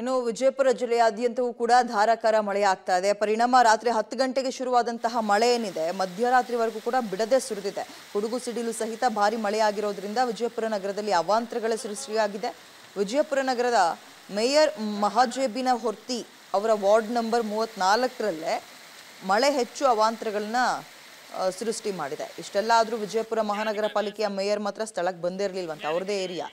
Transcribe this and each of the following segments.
ಇನ್ನು ವಿಜಯಪುರ ಜಿಲ್ಲೆಯಾದ್ಯಂತವೂ ಕೂಡ ಧಾರಾಕಾರ ಮಳೆ ಆಗ್ತಾ ಇದೆ ಪರಿಣಾಮ ರಾತ್ರಿ ಹತ್ತು ಗಂಟೆಗೆ ಶುರುವಾದಂತಹ ಮಳೆ ಏನಿದೆ ಮಧ್ಯರಾತ್ರಿವರೆಗೂ ಕೂಡ ಬಿಡದೆ ಸುರಿದಿದೆ ಹುಡುಗು ಸಿಡಿಲು ಸಹಿತ ಭಾರಿ ಮಳೆಯಾಗಿರೋದ್ರಿಂದ ವಿಜಯಪುರ ನಗರದಲ್ಲಿ ಅವಾಂತರಗಳ ಸೃಷ್ಟಿಯಾಗಿದೆ ವಿಜಯಪುರ ನಗರದ ಮೇಯರ್ ಮಹಾಜೇಬಿನ ಹೊರ್ತಿ ಅವರ ವಾರ್ಡ್ ನಂಬರ್ ಮೂವತ್ನಾಲ್ಕರಲ್ಲೇ ಮಳೆ ಹೆಚ್ಚು ಅವಾಂತರಗಳನ್ನ ಸೃಷ್ಟಿ ಮಾಡಿದೆ ಇಷ್ಟೆಲ್ಲ ಆದರೂ ವಿಜಯಪುರ ಮಹಾನಗರ ಪಾಲಿಕೆಯ ಮೇಯರ್ ಮಾತ್ರ ಸ್ಥಳಕ್ಕೆ ಬಂದಿರಲಿಲ್ವಂತ ಅವ್ರದೇ ಏರಿಯಾ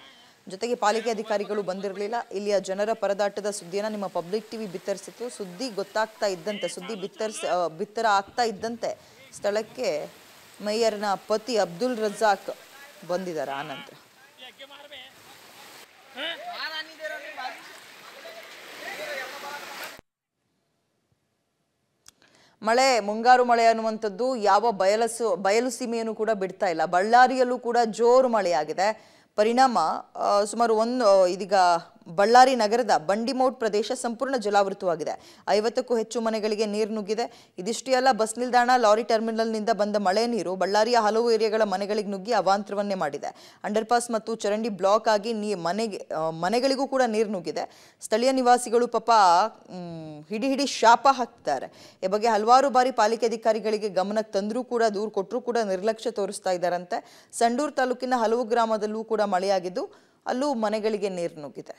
ಜೊತೆಗೆ ಪಾಲಿಕೆ ಅಧಿಕಾರಿಗಳು ಬಂದಿರಲಿಲ್ಲ ಇಲ್ಲಿಯ ಜನರ ಪರದಾಟದ ಸುದ್ದಿಯನ್ನು ನಿಮ್ಮ ಪಬ್ಲಿಕ್ ಟಿವಿ ಬಿತ್ತರಿಸಿತ್ತು ಸುದ್ದಿ ಗೊತ್ತಾಗ್ತಾ ಇದ್ದಂತೆ ಸುದ್ದಿ ಬಿತ್ತರಿಸ ಬಿತ್ತರ ಆಗ್ತಾ ಇದ್ದಂತೆ ಸ್ಥಳಕ್ಕೆ ಮೇಯರ್ನ ಪತಿ ಅಬ್ದುಲ್ ರಜಾಕ್ ಬಂದಿದ್ದಾರೆ ಆನಂತರ ಮಳೆ ಮುಂಗಾರು ಮಳೆ ಅನ್ನುವಂಥದ್ದು ಯಾವ ಬಯಲಸು ಬಯಲು ಸೀಮೆಯನ್ನು ಕೂಡ ಬಿಡ್ತಾ ಇಲ್ಲ ಬಳ್ಳಾರಿಯಲ್ಲೂ ಕೂಡ ಜೋರು ಮಳೆಯಾಗಿದೆ ಪರಿಣಾಮ ಸುಮಾರು ಒಂದು ಇದೀಗ ಬಳ್ಳಾರಿ ನಗರದ ಬಂಡಿಮೌಟ್ ಪ್ರದೇಶ ಸಂಪೂರ್ಣ ಜಲಾವೃತವಾಗಿದೆ ಐವತ್ತಕ್ಕೂ ಹೆಚ್ಚು ಮನೆಗಳಿಗೆ ನೀರು ನುಗ್ಗಿದೆ ಇದಿಷ್ಟೇ ಅಲ್ಲ ಬಸ್ ನಿಲ್ದಾಣ ಲಾರಿ ಟರ್ಮಿನಲ್ನಿಂದ ಬಂದ ಮಳೆ ನೀರು ಬಳ್ಳಾರಿಯ ಹಲವು ಏರಿಯಾಗಳ ಮನೆಗಳಿಗೆ ನುಗ್ಗಿ ಅವಾಂತರವನ್ನೇ ಮಾಡಿದೆ ಅಂಡರ್ಪಾಸ್ ಮತ್ತು ಚರಂಡಿ ಬ್ಲಾಕ್ ಆಗಿ ನೀ ಮನೆಗೆ ಮನೆಗಳಿಗೂ ಕೂಡ ನೀರು ನುಗ್ಗಿದೆ ಸ್ಥಳೀಯ ನಿವಾಸಿಗಳು ಪಾಪ ಹಿಡಿ ಹಿಡಿ ಶಾಪ ಹಾಕ್ತಾರೆ ಈ ಬಗ್ಗೆ ಹಲವಾರು ಬಾರಿ ಪಾಲಿಕೆ ಅಧಿಕಾರಿಗಳಿಗೆ ಗಮನಕ್ಕೆ ತಂದರೂ ಕೂಡ ದೂರು ಕೊಟ್ಟರೂ ಕೂಡ ನಿರ್ಲಕ್ಷ್ಯ ತೋರಿಸ್ತಾ ಇದ್ದಾರಂತೆ ಸಂಡೂರು ತಾಲೂಕಿನ ಹಲವು ಗ್ರಾಮದಲ್ಲೂ ಕೂಡ ಮಳೆಯಾಗಿದ್ದು ಅಲ್ಲೂ ಮನೆಗಳಿಗೆ ನೀರು ನುಗ್ಗಿದೆ